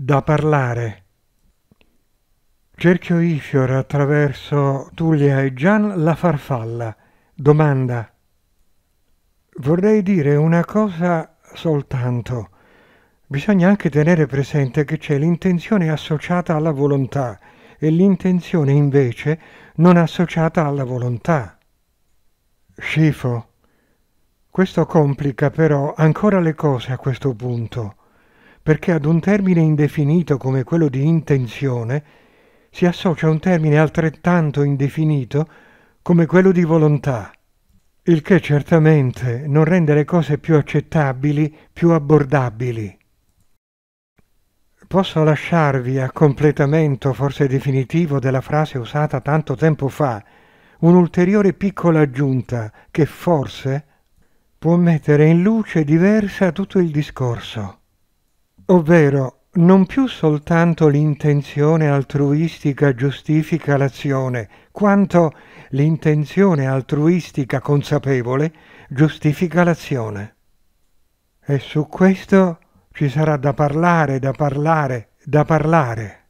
da parlare. Cerchio Ifior attraverso Tullia e Gian la farfalla. Domanda. Vorrei dire una cosa soltanto. Bisogna anche tenere presente che c'è l'intenzione associata alla volontà e l'intenzione invece non associata alla volontà. Scifo. Questo complica però ancora le cose a questo punto perché ad un termine indefinito come quello di intenzione si associa un termine altrettanto indefinito come quello di volontà, il che certamente non rende le cose più accettabili, più abbordabili. Posso lasciarvi a completamento, forse definitivo, della frase usata tanto tempo fa, un'ulteriore piccola aggiunta che forse può mettere in luce diversa tutto il discorso ovvero non più soltanto l'intenzione altruistica giustifica l'azione, quanto l'intenzione altruistica consapevole giustifica l'azione. E su questo ci sarà da parlare, da parlare, da parlare.